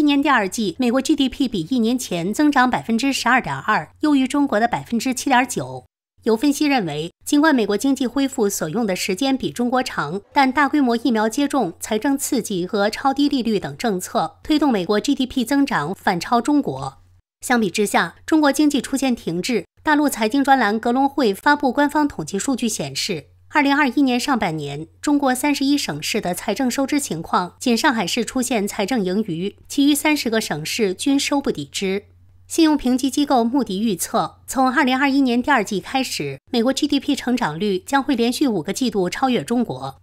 今年第二季，美国 GDP 比一年前增长百分之十二点二，优于中国的百分之七点九。有分析认为，尽管美国经济恢复所用的时间比中国长，但大规模疫苗接种、财政刺激和超低利率等政策推动美国 GDP 增长反超中国。相比之下，中国经济出现停滞。大陆财经专栏格隆汇发布官方统计数据显示。二零二一年上半年，中国三十一省市的财政收支情况，仅上海市出现财政盈余，其余三十个省市均收不抵支。信用评级机构穆迪预测，从二零二一年第二季开始，美国 GDP 成长率将会连续五个季度超越中国。